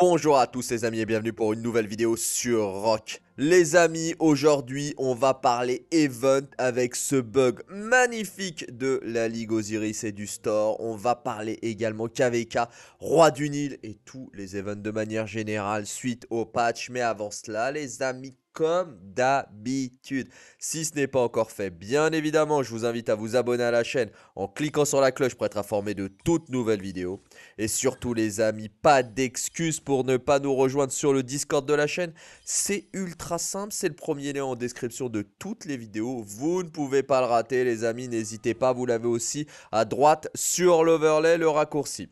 Bonjour à tous les amis et bienvenue pour une nouvelle vidéo sur Rock. Les amis, aujourd'hui on va parler event avec ce bug magnifique de la Ligue Osiris et du store. On va parler également KVK, Roi du Nil et tous les events de manière générale suite au patch. Mais avant cela les amis, comme d'habitude. Si ce n'est pas encore fait, bien évidemment, je vous invite à vous abonner à la chaîne en cliquant sur la cloche pour être informé de toutes nouvelles vidéos. Et surtout les amis, pas d'excuses pour ne pas nous rejoindre sur le Discord de la chaîne. C'est ultra simple, c'est le premier lien en description de toutes les vidéos. Vous ne pouvez pas le rater les amis, n'hésitez pas, vous l'avez aussi à droite sur l'overlay, le raccourci.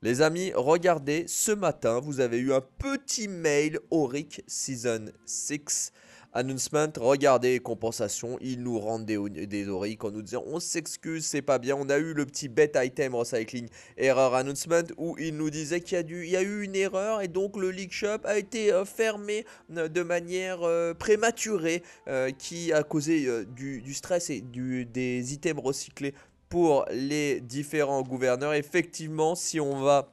Les amis, regardez, ce matin, vous avez eu un petit mail Auric Season 6. Announcement, regardez compensation ils nous rendent des, auric en nous disant on s'excuse, c'est pas bien, on a eu le petit bet item recycling error announcement où ils nous disaient qu'il y, a eu une erreur et donc le leak shop a été euh, fermé euh, de manière euh, prématurée qui a causé du, stress et des items recyclés pour les différents gouverneurs. Effectivement, si on va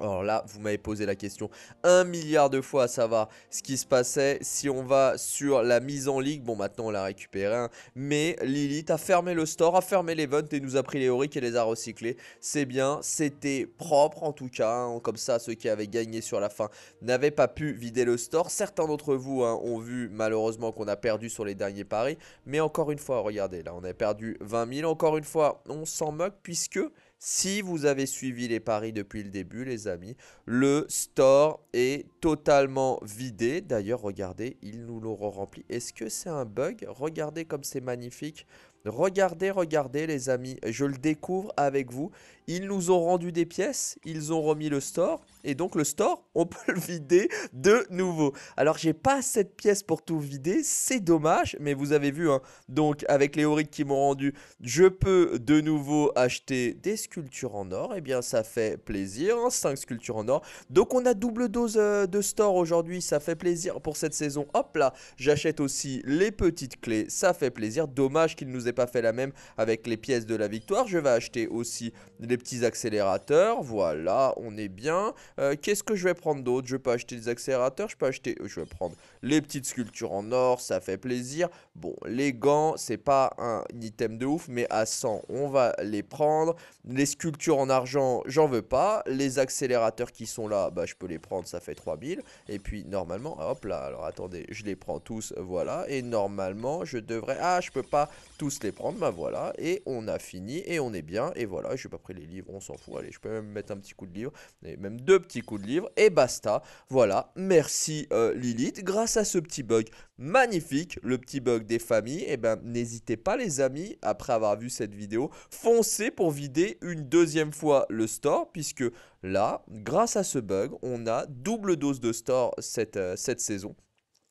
alors là, vous m'avez posé la question un milliard de fois ça va, ce qui se passait. Si on va sur la mise en ligue, bon maintenant on l'a récupéré, hein. mais Lilith a fermé le store, a fermé l'event et nous a pris les Auric et les a recyclés. C'est bien, c'était propre en tout cas, hein. comme ça ceux qui avaient gagné sur la fin n'avaient pas pu vider le store. Certains d'entre vous hein, ont vu malheureusement qu'on a perdu sur les derniers paris, mais encore une fois, regardez là, on a perdu 20 000, encore une fois, on s'en moque puisque... Si vous avez suivi les paris depuis le début, les amis, le store est totalement vidé. D'ailleurs, regardez, ils nous l'auront rempli. Est-ce que c'est un bug Regardez comme c'est magnifique. Regardez, regardez les amis, je le découvre avec vous. Ils nous ont rendu des pièces, ils ont remis le store, et donc le store, on peut le vider de nouveau. Alors j'ai pas cette pièce pour tout vider, c'est dommage, mais vous avez vu, hein. donc avec les auriques qui m'ont rendu, je peux de nouveau acheter des sculptures en or, et eh bien ça fait plaisir, hein, Cinq 5 sculptures en or. Donc on a double dose euh, de store aujourd'hui, ça fait plaisir pour cette saison. Hop là, j'achète aussi les petites clés, ça fait plaisir, dommage qu'il nous ait fait la même avec les pièces de la victoire. Je vais acheter aussi les petits accélérateurs. Voilà, on est bien. Euh, qu'est-ce que je vais prendre d'autre Je peux acheter des accélérateurs. Je peux acheter... Je vais prendre les petites sculptures en or. Ça fait plaisir. Bon, les gants, c'est pas un item de ouf, mais à 100, on va les prendre. Les sculptures en argent, j'en veux pas. Les accélérateurs qui sont là, bah, je peux les prendre, ça fait 3000. Et puis, normalement, ah, hop là, alors attendez, je les prends tous, voilà. Et normalement, je devrais... Ah, je peux pas tous les prendre, bah voilà. Et on a fini, et on est bien, et voilà. Je n'ai pas pris les livres, on s'en fout. Allez, je peux même mettre un petit coup de livre, et même deux petits coups de livre, et basta. Voilà, merci euh, Lilith. Grâce à ce petit bug magnifique, le petit bug des familles, eh ben, n'hésitez pas les amis, après avoir vu cette vidéo, foncez pour vider une deuxième fois le store, puisque là, grâce à ce bug, on a double dose de store cette, euh, cette saison.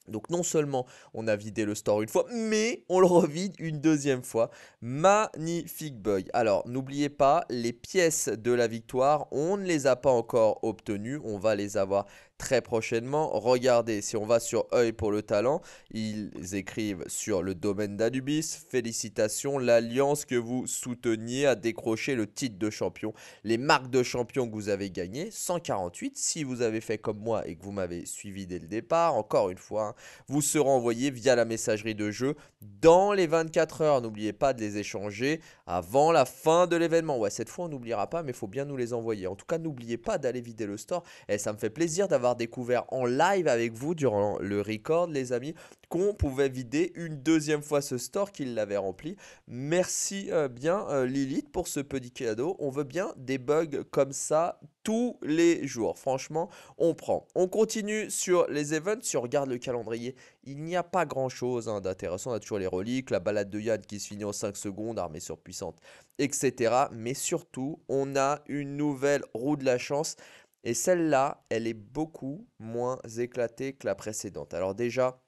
Donc non seulement on a vidé le store une fois, mais on le revide une deuxième fois. Magnifique boy Alors n'oubliez pas, les pièces de la victoire, on ne les a pas encore obtenues. On va les avoir très prochainement. Regardez, si on va sur œil pour le talent, ils écrivent sur le domaine d'Anubis, félicitations, l'alliance que vous souteniez a décroché le titre de champion, les marques de champion que vous avez gagnées, 148, si vous avez fait comme moi et que vous m'avez suivi dès le départ, encore une fois, vous serez envoyés via la messagerie de jeu dans les 24 heures. N'oubliez pas de les échanger avant la fin de l'événement. Ouais, cette fois, on n'oubliera pas, mais il faut bien nous les envoyer. En tout cas, n'oubliez pas d'aller vider le store. Et eh, ça me fait plaisir d'avoir découvert en live avec vous durant le record, les amis, qu'on pouvait vider une deuxième fois ce store qu'il l'avait rempli. Merci euh, bien euh, Lilith pour ce petit cadeau. On veut bien des bugs comme ça tous les jours. Franchement, on prend. On continue sur les events. Si on regarde le calendrier, il n'y a pas grand chose hein, d'intéressant. On a toujours les reliques, la balade de Yann qui se finit en 5 secondes, armée surpuissante, etc. Mais surtout, on a une nouvelle roue de la chance. Et celle-là, elle est beaucoup moins éclatée que la précédente. Alors déjà,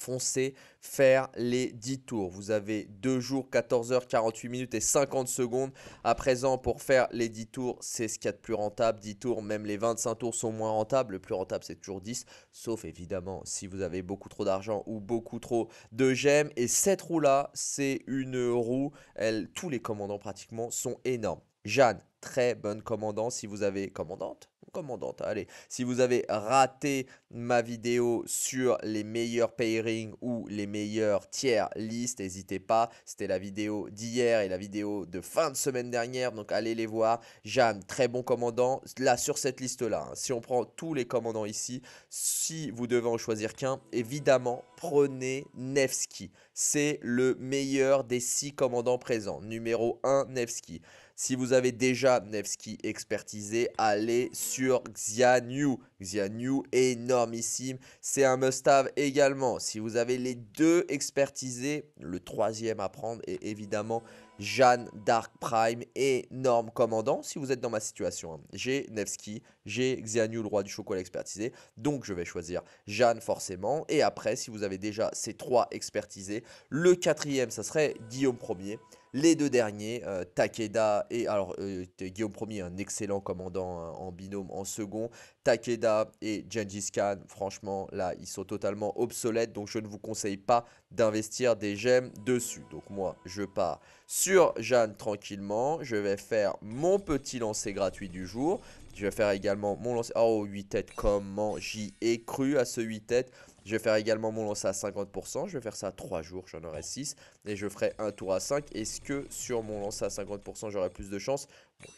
foncez faire les 10 tours. Vous avez 2 jours, 14 heures, 48 minutes et 50 secondes à présent pour faire les 10 tours. C'est ce qu'il y a de plus rentable. 10 tours, même les 25 tours sont moins rentables. Le plus rentable, c'est toujours 10, sauf évidemment si vous avez beaucoup trop d'argent ou beaucoup trop de gemmes. Et cette roue-là, c'est une roue. Elle, tous les commandants pratiquement sont énormes. Jeanne, très bonne commandante si vous avez commandante commandante. Allez, si vous avez raté ma vidéo sur les meilleurs pairings ou les meilleurs tiers listes, n'hésitez pas. C'était la vidéo d'hier et la vidéo de fin de semaine dernière. Donc allez les voir. Jeanne, très bon commandant. Là, sur cette liste-là, hein, si on prend tous les commandants ici, si vous devez en choisir qu'un, évidemment, prenez Nevsky. C'est le meilleur des six commandants présents. Numéro 1, Nevsky. Si vous avez déjà Nevsky expertisé, allez sur Xianyu. Xianyu, énormissime. C'est un must-have également. Si vous avez les deux expertisés, le troisième à prendre est évidemment Jeanne Dark Prime, et Norm commandant si vous êtes dans ma situation. Hein. J'ai Nevsky, j'ai Xianyu, le roi du chocolat expertisé, donc je vais choisir Jeanne forcément. Et après, si vous avez déjà ces trois expertisés, le quatrième, ça serait Guillaume Ier. Les deux derniers, euh, Takeda et alors euh, Guillaume premier un excellent commandant hein, en binôme en second. Takeda et Gengis Khan, franchement, là, ils sont totalement obsolètes. Donc, je ne vous conseille pas d'investir des gemmes dessus. Donc, moi, je pars sur Jeanne tranquillement. Je vais faire mon petit lancer gratuit du jour. Je vais faire également mon lancer. Oh, 8 têtes, comment j'y ai cru à ce 8 têtes. Je vais faire également mon lancer à 50%. Je vais faire ça 3 jours, j'en aurai 6. Et je ferai un tour à 5. Est-ce que sur mon lancer à 50%, j'aurai plus de chance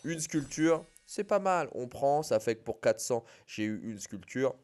Une sculpture, c'est pas mal. On prend, ça fait que pour 400, j'ai eu une sculpture.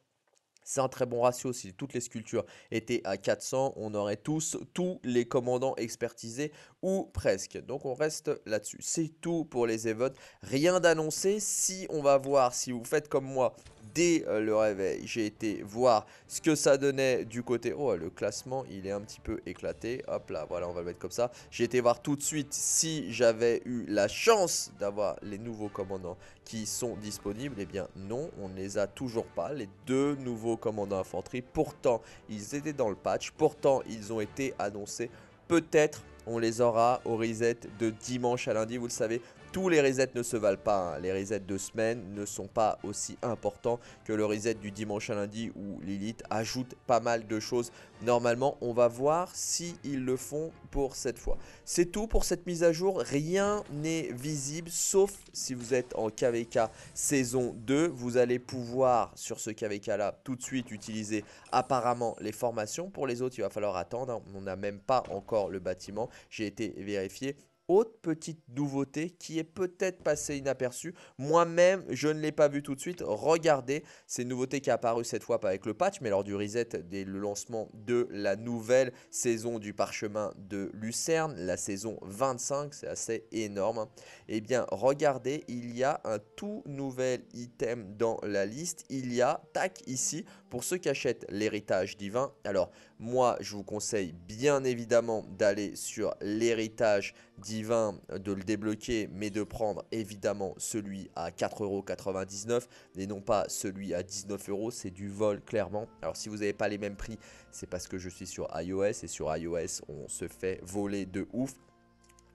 C'est un très bon ratio. Si toutes les sculptures étaient à 400, on aurait tous, tous les commandants expertisés ou presque. Donc on reste là-dessus. C'est tout pour les évènements. Rien d'annoncé. Si on va voir, si vous faites comme moi, dès euh, le réveil, j'ai été voir ce que ça donnait du côté... Oh, le classement, il est un petit peu éclaté. Hop là, voilà, on va le mettre comme ça. J'ai été voir tout de suite si j'avais eu la chance d'avoir les nouveaux commandants qui sont disponibles. Eh bien, non, on ne les a toujours pas, les deux nouveaux commandants infanterie. Pourtant, ils étaient dans le patch. Pourtant, ils ont été annoncés. Peut-être on les aura au reset de dimanche à lundi. Vous le savez, tous les resets ne se valent pas. Hein. Les resets de semaine ne sont pas aussi importants que le reset du dimanche à lundi où Lilith ajoute pas mal de choses. Normalement, on va voir si le font pour cette fois. C'est tout pour cette mise à jour. Rien n'est visible sauf si vous êtes en KVK saison 2. Vous allez pouvoir sur ce KVK là tout de suite utiliser apparemment les formations. Pour les autres, il va falloir attendre. Hein. On n'a même pas encore le bâtiment. J'ai été vérifié autre petite nouveauté qui est peut-être passée inaperçue. Moi-même, je ne l'ai pas vu tout de suite. Regardez, ces nouveautés qui apparaissent cette fois pas avec le patch, mais lors du reset dès le lancement de la nouvelle saison du parchemin de Lucerne, la saison 25, c'est assez énorme. Hein. Eh bien, regardez, il y a un tout nouvel item dans la liste. Il y a, tac, ici, pour ceux qui achètent l'héritage divin. Alors, moi, je vous conseille bien évidemment d'aller sur l'héritage divin de le débloquer, mais de prendre évidemment celui à 4,99€ et non pas celui à 19€. C'est du vol clairement. Alors si vous n'avez pas les mêmes prix, c'est parce que je suis sur iOS et sur iOS on se fait voler de ouf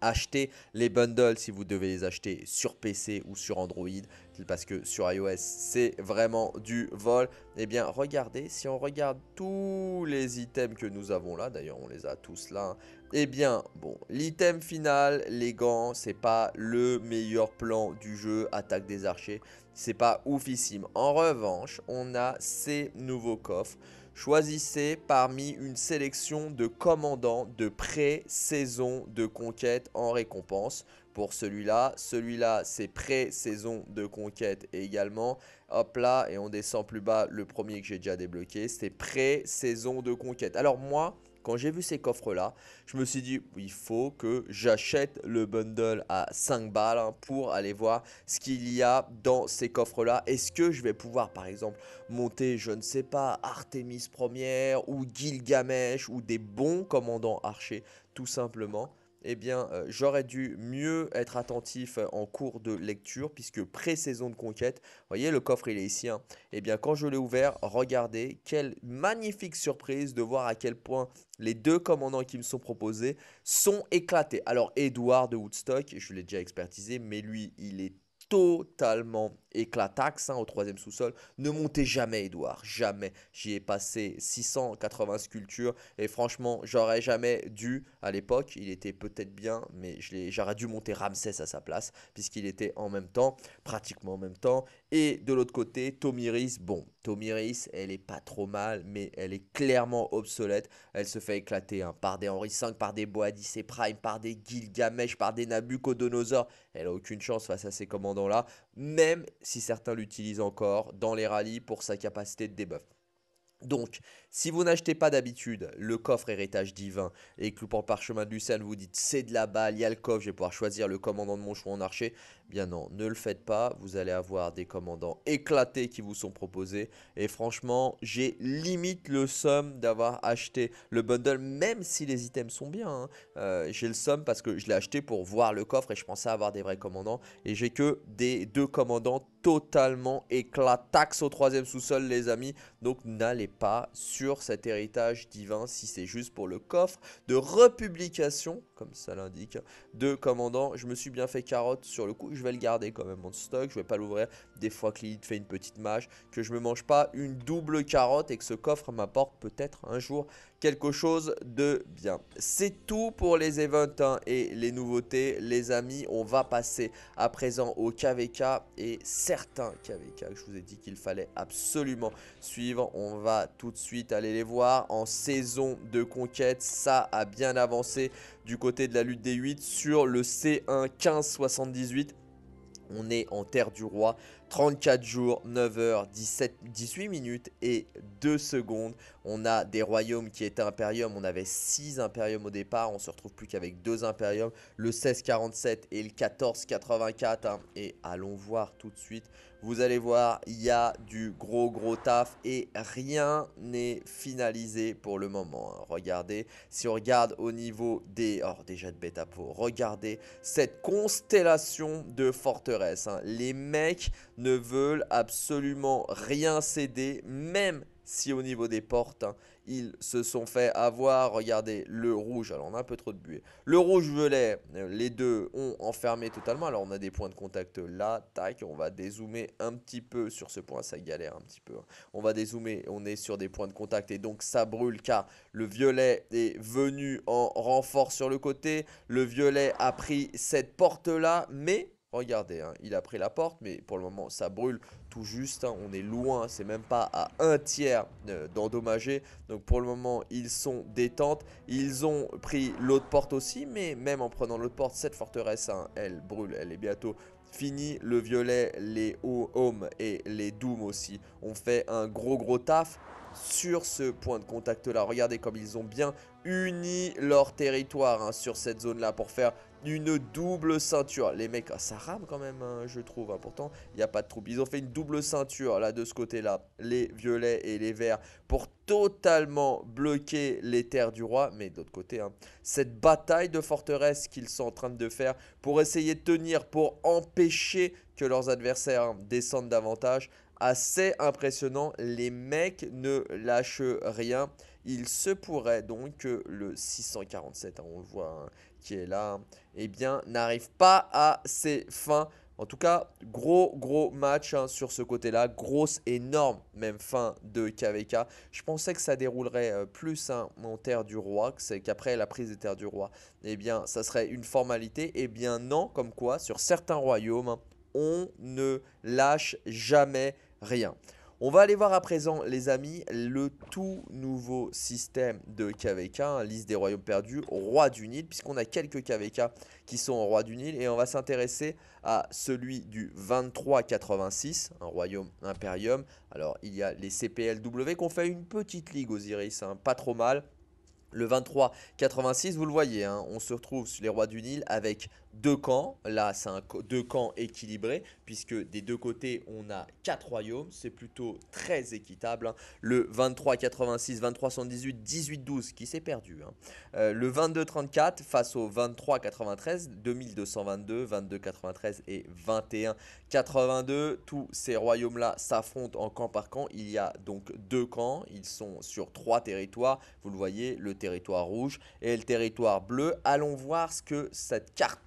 acheter les bundles si vous devez les acheter sur PC ou sur Android parce que sur iOS c'est vraiment du vol et eh bien regardez si on regarde tous les items que nous avons là d'ailleurs on les a tous là hein, eh bien, bon, l'item final, les gants, c'est pas le meilleur plan du jeu, attaque des archers, c'est pas oufissime. En revanche, on a ces nouveaux coffres. Choisissez parmi une sélection de commandants de pré-saison de conquête en récompense pour celui-là. Celui-là, c'est pré-saison de conquête également. Hop là, et on descend plus bas, le premier que j'ai déjà débloqué, c'est pré-saison de conquête. Alors moi, quand j'ai vu ces coffres-là, je me suis dit, il faut que j'achète le bundle à 5 balles hein, pour aller voir ce qu'il y a dans ces coffres-là. Est-ce que je vais pouvoir, par exemple, monter, je ne sais pas, Artemis première ou Gilgamesh ou des bons commandants archers, tout simplement eh bien, euh, j'aurais dû mieux être attentif euh, en cours de lecture, puisque pré-saison de conquête, voyez, le coffre, il est ici. Hein. Eh bien, quand je l'ai ouvert, regardez, quelle magnifique surprise de voir à quel point les deux commandants qui me sont proposés sont éclatés. Alors, Edouard de Woodstock, je l'ai déjà expertisé, mais lui, il est totalement éclataxe hein, au troisième sous-sol. Ne montez jamais, Edouard, jamais. J'y ai passé 680 sculptures et franchement, j'aurais jamais dû à l'époque. Il était peut-être bien, mais j'aurais dû monter Ramsès à sa place puisqu'il était en même temps, pratiquement en même temps, et de l'autre côté, Tomiris, bon, Tomiris, elle est pas trop mal, mais elle est clairement obsolète. Elle se fait éclater hein, par des Henri V, par des Boadice et Prime, par des Gilgamesh, par des Nabucodonosor. Elle a aucune chance face à ces commandants-là, même si certains l'utilisent encore dans les rallyes pour sa capacité de debuff. Donc, si vous n'achetez pas d'habitude le coffre Héritage Divin et que pour le parchemin de Lucerne vous dites c'est de la balle, il y a le coffre, je vais pouvoir choisir le commandant de mon choix en archer, bien non, ne le faites pas, vous allez avoir des commandants éclatés qui vous sont proposés. Et franchement, j'ai limite le somme d'avoir acheté le bundle, même si les items sont bien. Hein. Euh, j'ai le somme parce que je l'ai acheté pour voir le coffre et je pensais avoir des vrais commandants. Et j'ai que des deux commandants totalement éclataxe au troisième sous-sol les amis. Donc n'allez pas sur cet héritage divin si c'est juste pour le coffre de republication, comme ça l'indique, de commandant. Je me suis bien fait carotte sur le coup, je vais le garder quand même en stock, je vais pas l'ouvrir des fois que Lilith fait une petite mage, que je me mange pas une double carotte et que ce coffre m'apporte peut-être un jour quelque chose de bien. C'est tout pour les events hein, et les nouveautés, les amis. On va passer à présent au KVK et certains KVK que je vous ai dit qu'il fallait absolument suivre. On va tout de suite aller les voir en saison de conquête. Ça a bien avancé du côté de la lutte des 8 sur le C1 1578. On est en terre du roi. 34 jours, 9 h 17, 18 minutes et 2 secondes. On a des royaumes qui étaient impériums. On avait 6 impériums au départ. On se retrouve plus qu'avec 2 impériums. Le 1647 et le 1484. Hein. Et allons voir tout de suite. Vous allez voir, il y a du gros gros taf et rien n'est finalisé pour le moment. Hein. Regardez, si on regarde au niveau des... Oh, déjà de bêta pour regardez cette constellation de forteresses. Hein. Les mecs ne veulent absolument rien céder, même si au niveau des portes, hein, ils se sont fait avoir, regardez, le rouge, alors on a un peu trop de buée. Le rouge violet, euh, les deux ont enfermé totalement. Alors on a des points de contact là, tac, on va dézoomer un petit peu sur ce point, ça galère un petit peu. Hein. On va dézoomer, on est sur des points de contact et donc ça brûle car le violet est venu en renfort sur le côté. Le violet a pris cette porte là, mais Regardez, hein, il a pris la porte, mais pour le moment, ça brûle tout juste. Hein. on est loin, c'est même pas à un tiers euh, d'endommager. Donc pour le moment, ils sont détentes. Ils ont pris l'autre porte aussi, mais même en prenant l'autre porte, cette forteresse, hein, elle brûle, elle est bientôt finie. Le violet, les hommes et les dooms aussi ont fait un gros gros taf sur ce point de contact là. Regardez comme ils ont bien uni leur territoire sur cette zone là pour faire une double ceinture. Les mecs, ah, ça rame quand même, hein, je trouve. Hein. Pourtant, il n'y a pas de troupe. Ils ont fait une double ceinture, là, de ce côté-là. Les violets et les verts pour totalement bloquer les terres du roi. Mais d'autre côté, hein, cette bataille de forteresse qu'ils sont en train de faire pour essayer de tenir, pour empêcher que leurs adversaires descendent davantage, assez impressionnant. Les mecs ne lâchent rien. Il se pourrait donc que le 647, on le voit, qui est là. Et eh bien, n'arrive pas à ses fins. En tout cas, gros, gros match hein, sur ce côté-là. Grosse, énorme, même fin de KVK. Je pensais que ça déroulerait euh, plus hein, en Terre du Roi, c'est qu'après la prise des Terres du Roi, eh bien, ça serait une formalité. Et eh bien, non, comme quoi, sur certains royaumes, on ne lâche jamais rien. On va aller voir à présent, les amis, le tout nouveau système de KVK, hein, liste des royaumes perdus, roi du Nil, puisqu'on a quelques KVK qui sont en roi du Nil, et on va s'intéresser à celui du 2386, un royaume impérium. Alors, il y a les CPLW qu'on fait une petite ligue Osiris, hein, pas trop mal. Le 2386, vous le voyez, hein, on se retrouve sur les rois du Nil avec deux camps. Là, c'est un deux camps équilibrés, puisque des deux côtés, on a quatre royaumes. C'est plutôt très équitable. Hein. Le 23-86, 23 118 18-12, qui s'est perdu. Hein. Euh, le 22-34 face au 23-93, 2222, 22-93 et 21-82. Tous ces royaumes-là s'affrontent en camp par camp. Il y a donc deux camps. Ils sont sur trois territoires. Vous le voyez, le territoire rouge et le territoire bleu. Allons voir ce que cette carte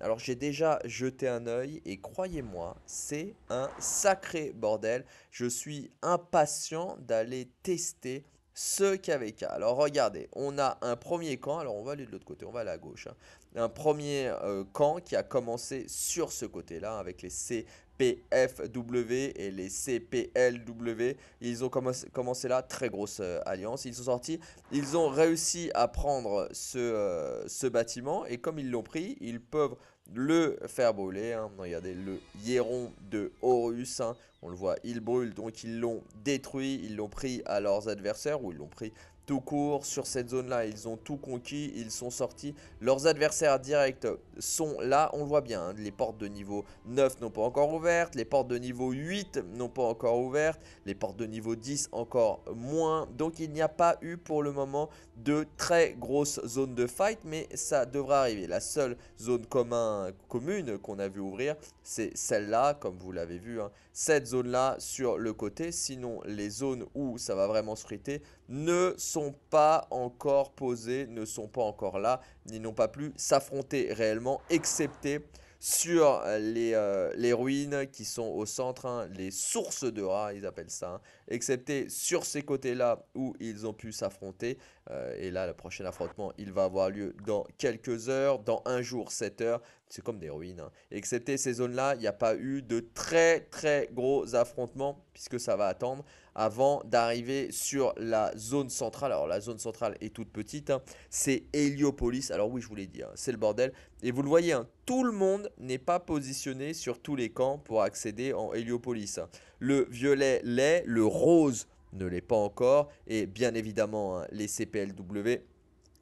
alors j'ai déjà jeté un œil et croyez-moi, c'est un sacré bordel. Je suis impatient d'aller tester ce KVK. Alors regardez, on a un premier camp, alors on va aller de l'autre côté, on va aller à gauche. Hein. Un premier euh, camp qui a commencé sur ce côté-là avec les C PFW et les CPLW. Ils ont commencé là, très grosse euh, alliance. Ils sont sortis, ils ont réussi à prendre euh, ce, bâtiment et comme ils l'ont pris, ils peuvent le faire brûler. Hein. Regardez le Hieron de Horus hein. On le voit, ils brûlent, donc ils l'ont détruit, ils l'ont pris à leurs adversaires, ou ils l'ont pris tout court sur cette zone-là. Ils ont tout conquis, ils sont sortis. Leurs adversaires directs sont là, on le voit bien. Hein. Les portes de niveau 9 n'ont pas encore ouvertes, les portes de niveau 8 n'ont pas encore ouvertes, les portes de niveau 10 encore moins. Donc il n'y a pas eu pour le moment de très grosse zone de fight, mais ça devra arriver. La seule zone commune qu'on a vu ouvrir, c'est celle-là, comme vous l'avez vu. Hein. Cette zones là sur le côté. Sinon, les zones où ça va vraiment se friter ne sont pas encore posées, ne sont pas encore là, ni n'ont pas pu s'affronter réellement, excepté sur euh, euh, les, ruines qui sont au centre, hein, les sources de rats, ils appellent ça, hein, excepté sur ces côtés-là où ils ont pu s'affronter. Euh, et là, le prochain affrontement, il va avoir lieu dans quelques heures, dans un jour, 7 heures. C'est comme des ruines. Hein. Excepté ces zones-là, il n'y a pas eu de très très gros affrontements puisque ça va attendre avant d'arriver sur la zone centrale. Alors la zone centrale est toute petite, hein. c'est Heliopolis. Alors oui, je vous l'ai dit, hein, c'est le bordel. Et vous le voyez, hein, tout le monde n'est pas positionné sur tous les camps pour accéder en Heliopolis. Le violet l'est, le rose ne l'est pas encore, et bien évidemment les CPLW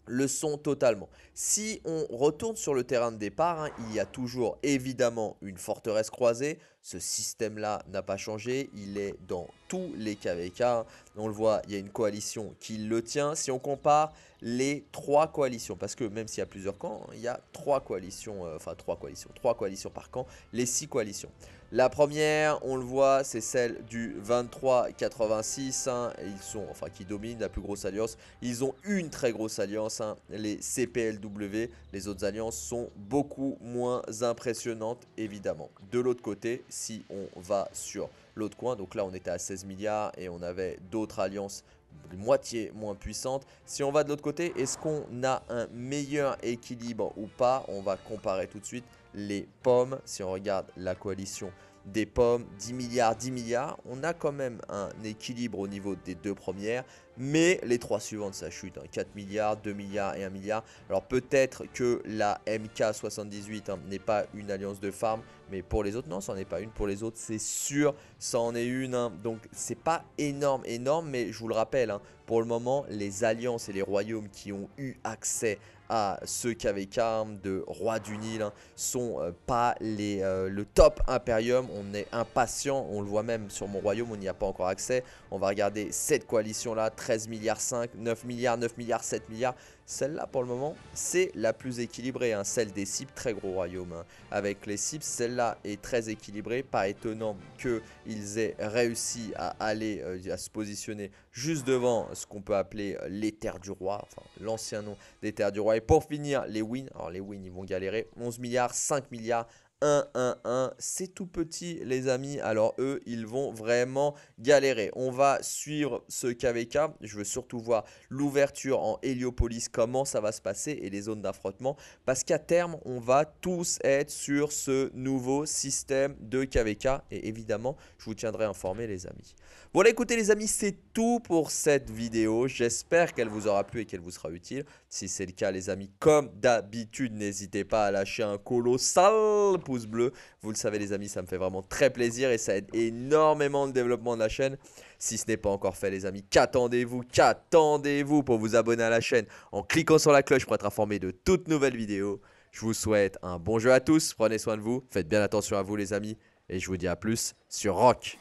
le sont totalement. Si on retourne sur le terrain de départ, hein, il y a toujours évidemment une forteresse croisée. Ce système-là n'a pas changé, il est dans tous les KVK. Hein. On le voit, il y a une coalition qui le tient. Si on compare les trois coalitions, parce que même s'il y a plusieurs camps, hein, il y a trois coalitions, euh, enfin trois coalitions, trois coalitions par camp, les six coalitions. La première, on le voit, c'est celle du 23 hein. Ils sont, enfin, qui dominent la plus grosse alliance. Ils ont une très grosse alliance, hein, les CPLW. Les autres alliances sont beaucoup moins impressionnantes, évidemment. De l'autre côté, si on va sur l'autre coin, donc là, on était à 16 milliards et on avait d'autres alliances moitié moins puissantes. Si on va de l'autre côté, est-ce qu'on a un meilleur équilibre ou pas On va comparer tout de suite les pommes, si on regarde la coalition des pommes, 10 milliards, 10 milliards, on a quand même un équilibre au niveau des deux premières mais les trois suivantes ça chute, 4 hein. milliards, 2 milliards et 1 milliard. Alors peut-être que la MK78 hein, n'est pas une alliance de farm, mais pour les autres non, ça n'en est pas une, pour les autres c'est sûr, ça en est une, hein. donc c'est pas énorme, énorme, mais je vous le rappelle, pour le moment les alliances et les royaumes qui ont eu accès à ce KVK de roi du Nil sont euh, pas les, euh, le top impérium, on est impatient, on le voit même sur mon royaume, on n'y a pas encore accès, on va regarder cette coalition là, 13 milliards 5, 9 milliards, 9 milliards, 7 milliards. Celle-là, pour le moment, c'est la plus équilibrée. Hein. Celle des cibles, très gros royaume. Hein. Avec les cibles, celle-là est très équilibrée. Pas étonnant qu'ils aient réussi à aller, euh, à se positionner juste devant ce qu'on peut appeler euh, les terres du roi. Enfin, l'ancien nom des terres du roi. Et pour finir, les wins. Alors, les wins, ils vont galérer. 11 milliards, 5 milliards, 1, 1, 1. C'est tout petit, les amis. Alors, eux, ils vont vraiment galérer. On va suivre ce KVK. Je veux surtout voir l'ouverture en Heliopolis, comment ça va se passer et les zones d'affrontement. Parce qu'à terme, on va tous être sur ce nouveau système de KVK. Et évidemment, je vous tiendrai informé, les amis. Voilà, écoutez, les amis, c'est tout pour cette vidéo. J'espère qu'elle vous aura plu et qu'elle vous sera utile. Si c'est le cas, les amis, comme d'habitude, n'hésitez pas à lâcher un colossal pouce bleu. Vous le savez, les amis, ça me fait vraiment très plaisir et ça aide énormément le développement de la chaîne. Si ce n'est pas encore fait, les amis, qu'attendez-vous Qu'attendez-vous pour vous abonner à la chaîne en cliquant sur la cloche pour être informé de toutes nouvelles vidéos Je vous souhaite un bon jeu à tous. Prenez soin de vous. Faites bien attention à vous, les amis. Et je vous dis à plus sur Rock.